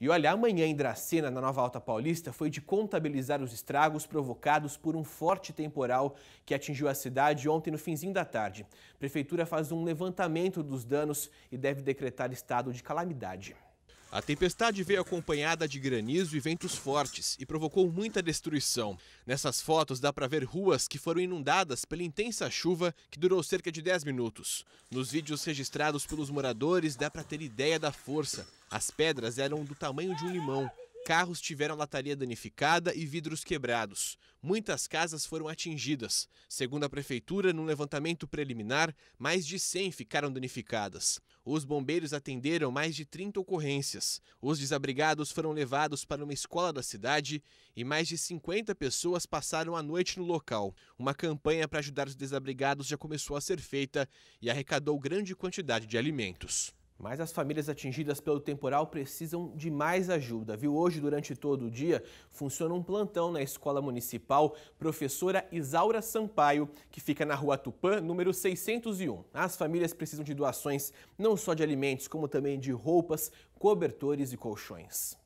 E olha, amanhã em Dracena, na Nova Alta Paulista, foi de contabilizar os estragos provocados por um forte temporal que atingiu a cidade ontem no finzinho da tarde. A prefeitura faz um levantamento dos danos e deve decretar estado de calamidade. A tempestade veio acompanhada de granizo e ventos fortes e provocou muita destruição. Nessas fotos dá para ver ruas que foram inundadas pela intensa chuva que durou cerca de 10 minutos. Nos vídeos registrados pelos moradores dá para ter ideia da força. As pedras eram do tamanho de um limão Carros tiveram lataria danificada e vidros quebrados. Muitas casas foram atingidas. Segundo a prefeitura, num levantamento preliminar, mais de 100 ficaram danificadas. Os bombeiros atenderam mais de 30 ocorrências. Os desabrigados foram levados para uma escola da cidade e mais de 50 pessoas passaram a noite no local. Uma campanha para ajudar os desabrigados já começou a ser feita e arrecadou grande quantidade de alimentos. Mas as famílias atingidas pelo temporal precisam de mais ajuda, viu? Hoje, durante todo o dia, funciona um plantão na Escola Municipal Professora Isaura Sampaio, que fica na Rua Tupã, número 601. As famílias precisam de doações não só de alimentos, como também de roupas, cobertores e colchões.